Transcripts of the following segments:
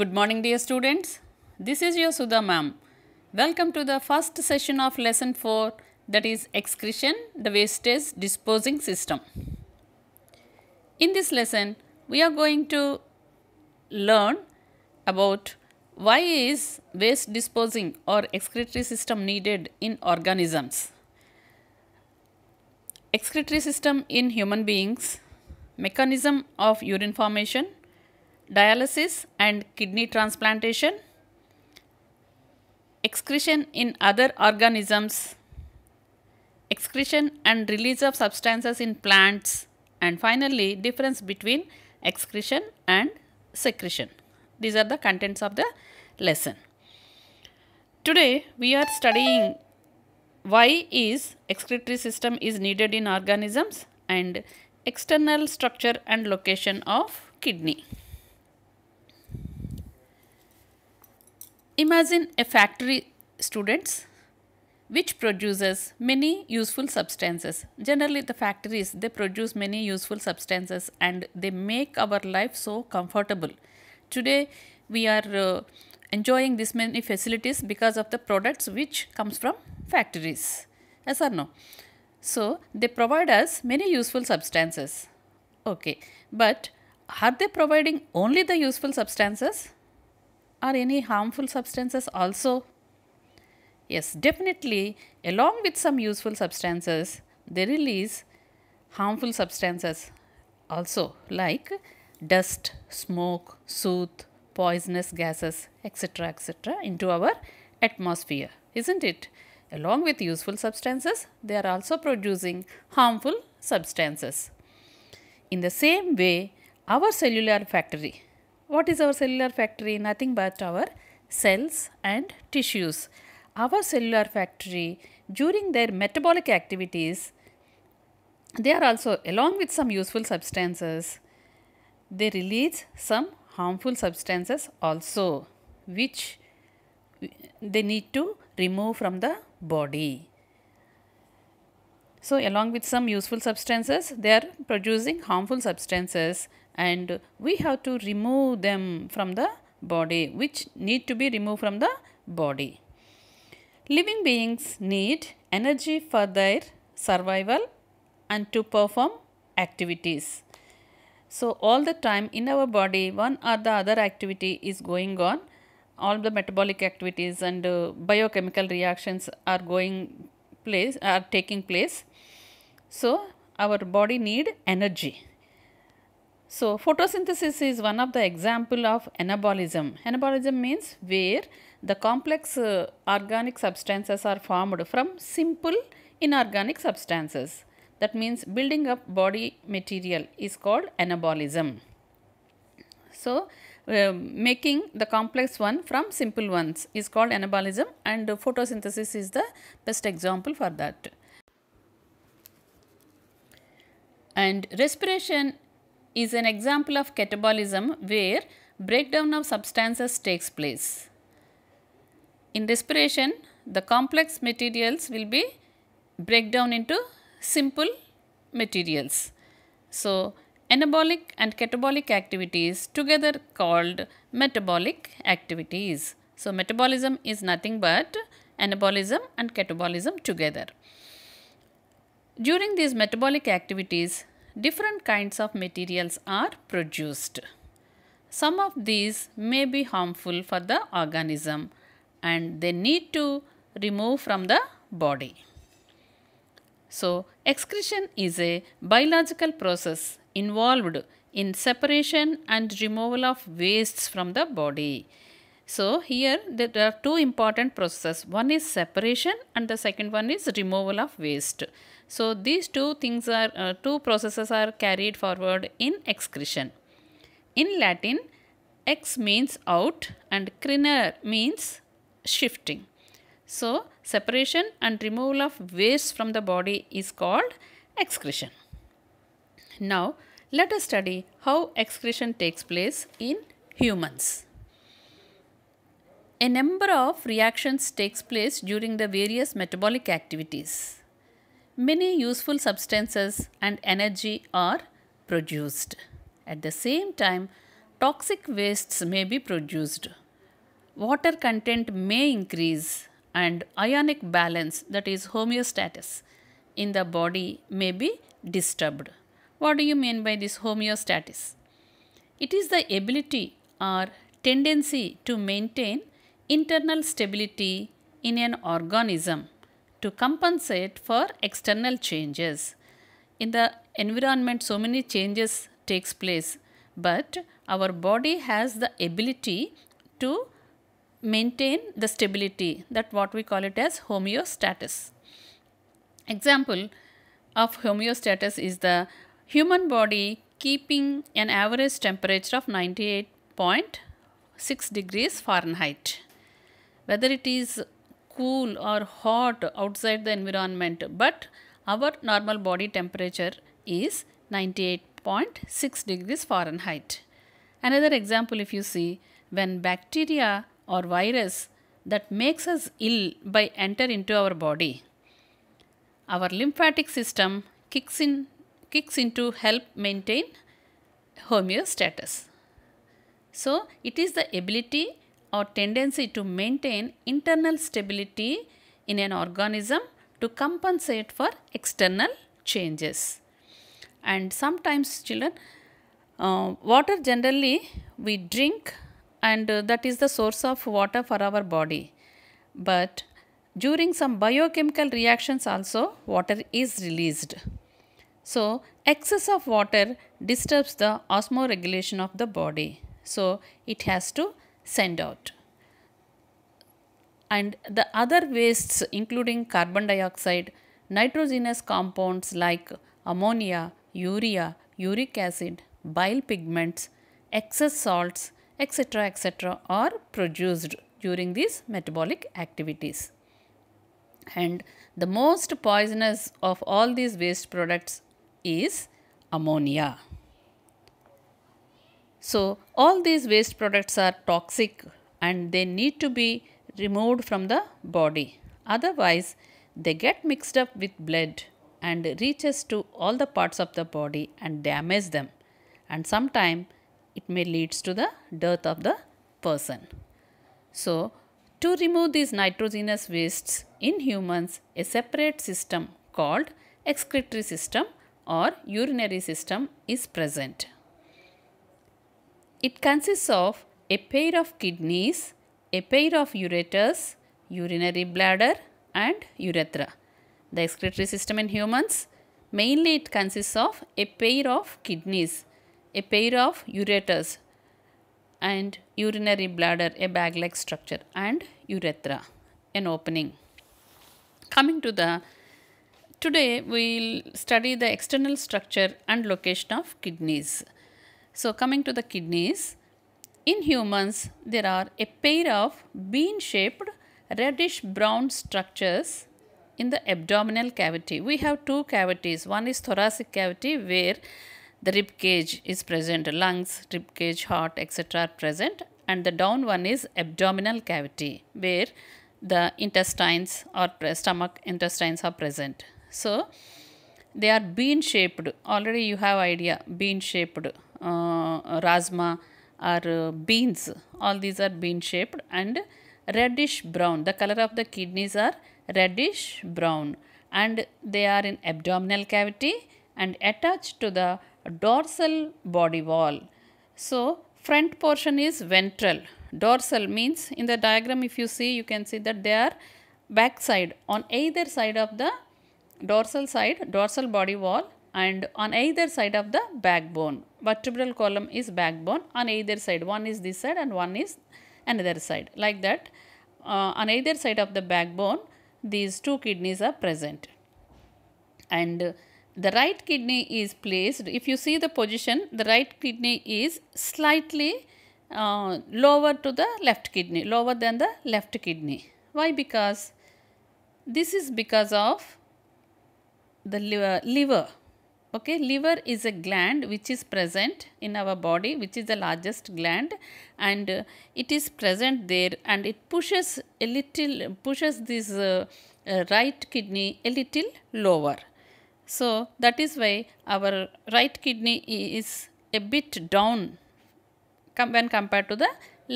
Good morning dear students. This is your Sudha ma'am. Welcome to the first session of lesson 4 that is excretion, the wastage disposing system. In this lesson, we are going to learn about why is waste disposing or excretory system needed in organisms. Excretory system in human beings, mechanism of urine formation, dialysis and kidney transplantation, excretion in other organisms, excretion and release of substances in plants, and finally difference between excretion and secretion. These are the contents of the lesson. Today we are studying why is excretory system is needed in organisms and external structure and location of kidney. Imagine a factory, students, which produces many useful substances. Generally, the factories, they produce many useful substances and they make our life so comfortable. Today, we are uh, enjoying this many facilities because of the products which comes from factories. Yes or no? So, they provide us many useful substances. Okay, but are they providing only the useful substances? or any harmful substances also? Yes, definitely, along with some useful substances, they release harmful substances also like dust, smoke, soot, poisonous gases, etc., etc., into our atmosphere, isn't it? Along with useful substances, they are also producing harmful substances. In the same way, our cellular factory, what is our cellular factory? Nothing but our cells and tissues. Our cellular factory, during their metabolic activities, they are also, along with some useful substances, they release some harmful substances also, which they need to remove from the body. So, along with some useful substances, they are producing harmful substances and we have to remove them from the body which need to be removed from the body. Living beings need energy for their survival and to perform activities. So all the time in our body one or the other activity is going on. All the metabolic activities and uh, biochemical reactions are going place are taking place. So our body need energy so, photosynthesis is one of the example of anabolism. Anabolism means where the complex uh, organic substances are formed from simple inorganic substances. That means building up body material is called anabolism. So, uh, making the complex one from simple ones is called anabolism and photosynthesis is the best example for that. And respiration is an example of catabolism where breakdown of substances takes place. In respiration, the complex materials will be breakdown into simple materials. So, anabolic and catabolic activities together called metabolic activities. So, metabolism is nothing but anabolism and catabolism together. During these metabolic activities, different kinds of materials are produced. Some of these may be harmful for the organism and they need to remove from the body. So, excretion is a biological process involved in separation and removal of wastes from the body. So, here there are two important processes. One is separation and the second one is removal of waste. So these two things are uh, two processes are carried forward in excretion. In Latin, ex means out and crinere means shifting. So separation and removal of waste from the body is called excretion. Now let us study how excretion takes place in humans. A number of reactions takes place during the various metabolic activities many useful substances and energy are produced. At the same time, toxic wastes may be produced. Water content may increase and ionic balance that is homeostasis in the body may be disturbed. What do you mean by this homeostasis? It is the ability or tendency to maintain internal stability in an organism to compensate for external changes. In the environment so many changes takes place but our body has the ability to maintain the stability that what we call it as homeostasis. Example of homeostasis is the human body keeping an average temperature of 98.6 degrees Fahrenheit. Whether it is cool or hot outside the environment but our normal body temperature is 98.6 degrees Fahrenheit. Another example if you see when bacteria or virus that makes us ill by enter into our body. Our lymphatic system kicks in kicks in to help maintain homeostasis. So it is the ability or tendency to maintain internal stability in an organism to compensate for external changes. And sometimes children, uh, water generally we drink and uh, that is the source of water for our body. But during some biochemical reactions also water is released. So excess of water disturbs the osmoregulation of the body. So it has to send out. And the other wastes, including carbon dioxide, nitrogenous compounds like ammonia, urea, uric acid, bile pigments, excess salts, etc., etc., are produced during these metabolic activities. And the most poisonous of all these waste products is ammonia. So all these waste products are toxic and they need to be removed from the body. Otherwise, they get mixed up with blood and reaches to all the parts of the body and damage them. And sometime it may leads to the death of the person. So, to remove these nitrogenous wastes in humans, a separate system called excretory system or urinary system is present. It consists of a pair of kidneys, a pair of ureters, urinary bladder and urethra. The excretory system in humans, mainly it consists of a pair of kidneys, a pair of ureters and urinary bladder, a bag-like structure and urethra, an opening. Coming to the Today, we will study the external structure and location of kidneys. So coming to the kidneys, in humans there are a pair of bean-shaped reddish-brown structures in the abdominal cavity. We have two cavities. One is thoracic cavity where the rib cage is present, lungs, rib cage, heart, etc. are present and the down one is abdominal cavity where the intestines or stomach intestines are present. So, they are bean shaped. Already you have idea bean shaped uh, rajma or beans. All these are bean shaped and reddish brown. The color of the kidneys are reddish brown and they are in abdominal cavity and attached to the dorsal body wall. So front portion is ventral. Dorsal means in the diagram if you see you can see that they are back side on either side of the dorsal side dorsal body wall and on either side of the backbone. Vertebral column is backbone on either side. One is this side and one is another side. Like that uh, on either side of the backbone these two kidneys are present. And the right kidney is placed if you see the position the right kidney is slightly uh, lower to the left kidney lower than the left kidney. Why? Because this is because of the liver, liver okay liver is a gland which is present in our body which is the largest gland and uh, it is present there and it pushes a little pushes this uh, uh, right kidney a little lower so that is why our right kidney is a bit down com when compared to the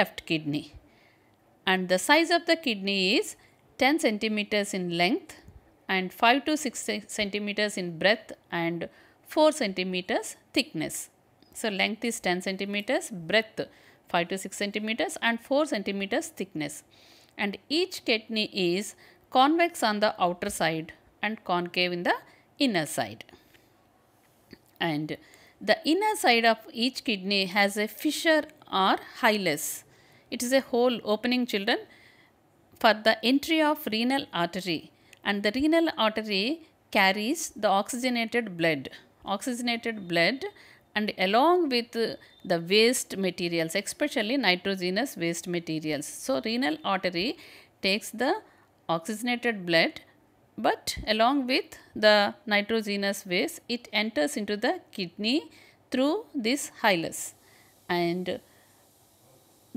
left kidney and the size of the kidney is 10 centimeters in length and 5 to 6 centimeters in breadth and 4 centimeters thickness. So length is 10 centimeters, breadth 5 to 6 centimeters and 4 centimeters thickness. And each kidney is convex on the outer side and concave in the inner side. And the inner side of each kidney has a fissure or hylus. It is a hole opening children for the entry of renal artery and the renal artery carries the oxygenated blood oxygenated blood and along with the waste materials especially nitrogenous waste materials so renal artery takes the oxygenated blood but along with the nitrogenous waste it enters into the kidney through this hilus and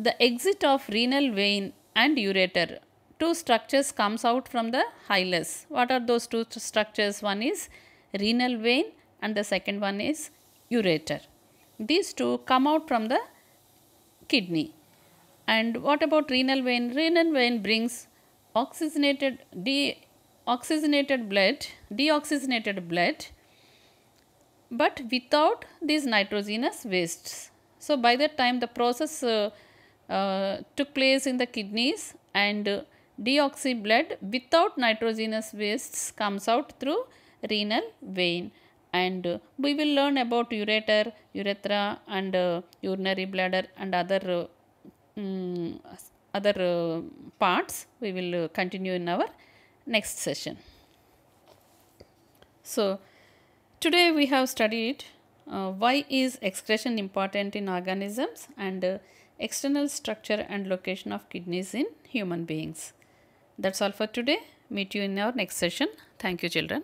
the exit of renal vein and ureter two structures comes out from the hilus. What are those two structures? One is renal vein and the second one is ureter. These two come out from the kidney. And what about renal vein? Renal vein brings oxygenated deoxygenated blood, deoxygenated blood but without these nitrogenous wastes. So by that time the process uh, uh, took place in the kidneys and uh, Deoxy blood without nitrogenous wastes comes out through renal vein and uh, we will learn about ureter, urethra and uh, urinary bladder and other uh, um, other uh, parts. We will uh, continue in our next session. So, today we have studied why is excretion important in organisms and external structure and location of kidneys in human beings. That's all for today. Meet you in our next session. Thank you children.